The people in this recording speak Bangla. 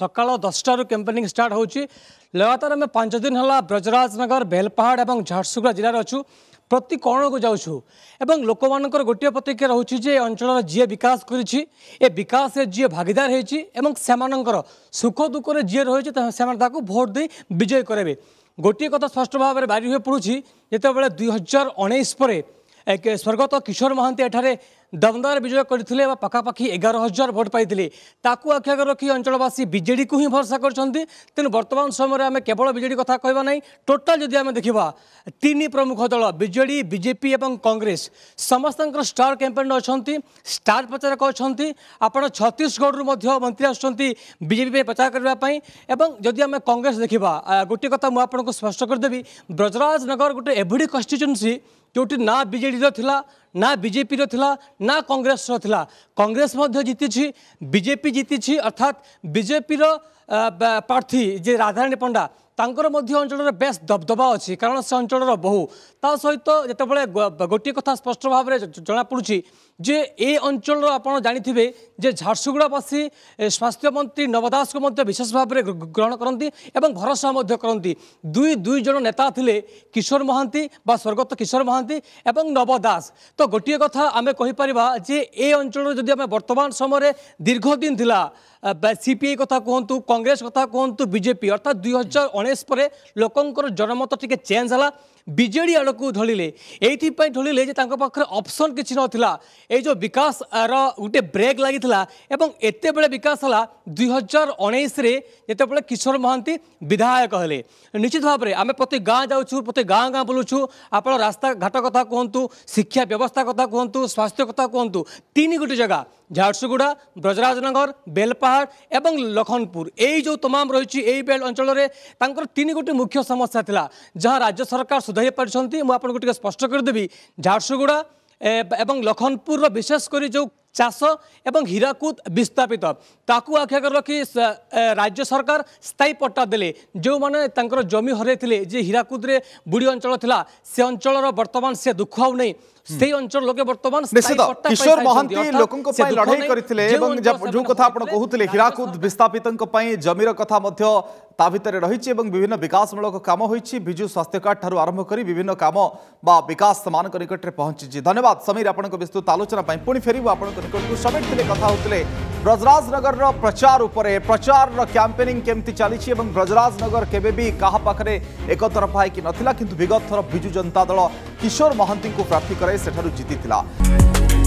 সকাল দশটার ক্যাম্পেনিং স্টার্ট হচ্ছে লগাতার আমি পাঁচ দিন হল ব্রজরাজনগর বেলপাহাড় এবং ঝারসুগুড়া জেলার অছু প্রতি কোণকু যাচ্ছু এবং লোক মানুষের গোটিয়ে প্রতিক্রিয়া রয়েছে যে অঞ্চলের যে বিকাশ করেছি এ বিকাশে যে ভাগিদার হয়েছি এবং সেমানকর সুখ দুঃখে যে রয়েছে সে তাকে ভোট দিয়ে বিজয় করবে গোটিয়ে কথা স্পষ্ট ভাবে বারি হয়ে পড়ুছি যেতবে দুই হাজার উনিশ পরে স্বর্গত কিশোর মহান্তি এখানে ଦମଦାର ବିଜୟ କରିଥିଲେ ବା ପାଖାପାଖି ଏଗାର ହଜାର ଭୋଟ୍ ପାଇଥିଲେ ତାକୁ ଆଖି ଆଗରେ ରଖି ଅଞ୍ଚଳବାସୀ ବିଜେଡ଼ିକୁ ହିଁ ଭରସା କରିଛନ୍ତି ତେଣୁ ବର୍ତ୍ତମାନ ସମୟରେ ଆମେ କେବଳ ବିଜେଡ଼ି କଥା କହିବା ନାହିଁ ଟୋଟାଲ ଯଦି ଆମେ ଦେଖିବା ତିନି ପ୍ରମୁଖ ଦଳ ବିଜେଡ଼ି ବିଜେପି ଏବଂ କଂଗ୍ରେସ ସମସ୍ତଙ୍କର ଷ୍ଟାର୍ କ୍ୟାମ୍ପେନ୍ ଅଛନ୍ତି ଷ୍ଟାର୍ ପ୍ରଚାରକ ଅଛନ୍ତି ଆପଣ ଛତିଶଗଡ଼ରୁ ମଧ୍ୟ ମନ୍ତ୍ରୀ ଆସୁଛନ୍ତି ବିଜେପି ପାଇଁ ପ୍ରଚାର କରିବା ପାଇଁ ଏବଂ ଯଦି ଆମେ କଂଗ୍ରେସ ଦେଖିବା ଗୋଟିଏ କଥା ମୁଁ ଆପଣଙ୍କୁ ସ୍ପଷ୍ଟ କରିଦେବି ବ୍ରଜରାଜ ନଗର ଗୋଟେ ଏଭଳି କନଷ୍ଟିଚ୍ୟୁଏନ୍ସି ଯେଉଁଠି ନା ବିଜେଡ଼ିର ଥିଲା ନା ବିଜେପିର ଥିଲା ନା କଂଗ୍ରେସର ଥିଲା କଂଗ୍ରେସ ମଧ୍ୟ ଜିତିଛି ବିଜେପି ଜିତିଛି ଅର୍ଥାତ୍ ବିଜେପିର ପ୍ରାର୍ଥୀ ଯେ ରାଧାରାଣୀ ପଣ୍ଡା ତାଙ୍କର ମଧ୍ୟ ଅଞ୍ଚଳରେ ବେଶ୍ ଦବଦବା ଅଛି କାରଣ ସେ ଅଞ୍ଚଳର ବହୁ ତା ସହିତ ଯେତେବେଳେ ଗୋଟିଏ କଥା ସ୍ପଷ୍ଟ ଭାବରେ ଜଣାପଡ଼ୁଛି যে এ অঞ্চলর আপনার জাঁথিবে যে ঝারসুগুড়াবাসী স্বাস্থ্যমন্ত্রী নব দাসকে মধ্যে বিশেষ গ্রহণ করতে এবং ভরসা মধ্যে করতে দুই দুই জন নেতা লে কিশোর মহান্তি বা স্বর্গত কিশোর মহান্তি এবং নব দাস তো গোটিয়ে কথা আমি কহিপারিবা যে এ অঞ্চল যদি আমি বর্তমান সময়ের দীর্ঘদিন লা সিপিআই কথা কুহতু কংগ্রেস কথা কুহতু বিজেপি অর্থাৎ দুই হাজার উনিশ পরে লোকর জনমত টিকি চেঞ্জ হল বিজেডি আড়ক ধরলে এইপাই ধরলে যে তাঁর পাখে অপসন কিছু নথিলা এই যে বিকাশ আর গোটে ব্রেক লাগি এবং এতবে বিকাশ হল দুই হাজার উনিশে যেতবে কিশোর মহান্তি বিধায়ক হলে নিশ্চিত ভাবে আমি প্রতি গাঁ যাচ্ছু প্রতি গাঁ গাঁ বুলুছু আপনার রাস্তাঘাট কথা কুহতু শিক্ষা ব্যবস্থা কথা কুহতু স্বাস্থ্য কথা কুহতু তিন গোটি জায়গা ঝারসুগুড়া ব্রজরাজনগর বেলপাহাড় এবং লখনপুর এই যে তমাম রয়েছে এই বেল অঞ্চলের তাঁর তিন গোটি মুখ্য সমস্যা লা যা রাজ্য সরকার সুধারি পারিছেন মু আপনার টিকি স্পষ্ট দেবি ঝারসুগুড়া এবং লখনপুরর বিশেষ করে যে চাষ এবং হীরাকুদ বিস্থাপিত তাকে আখিআগে রক্ষি রাজ্য সরকার স্থায়ী পট্টা দেলে মানে যে তাঁর জমি হরাই যে হীরাকুদরে বুড়ি অঞ্চল লা সে অঞ্চলর বর্তমান সে দুঃখ নেই সেই অঞ্চল লোকে বর্তমান নিশ্চিত কিশোর মহান্তি লোকঙ্ক পাই লড়াই করিলে এবং যে কথা আপনার কহুলে হীরাকুদ বিস্থাপিতঙ্ক পাই জমির কথা মধ্য তা ভিতরে রয়েছে এবং বিভিন্ন বিকাশমূলক কাম হয়েছে বিজু স্বাস্থ্য কার্ড ঠার আরম্ভ করে বিভিন্ন কাম বা বিকাশ মান নিকটে পৌঁছিছে ধন্যবাদ সমীর আপনার বিস্তৃত আলোচনা পুঁ ফেরবু আপনার নিকটক সমীর কথা হোলে ब्रजराजनगर प्रचार उपरे प्रचार कैंपेनिंग केमती चली ब्रजराजनगर केवेबी का पाखे एकतरफा है कि ना कि विगत थर विजु जनता दल किशोर महांती प्रार्थी करे सेठ जीति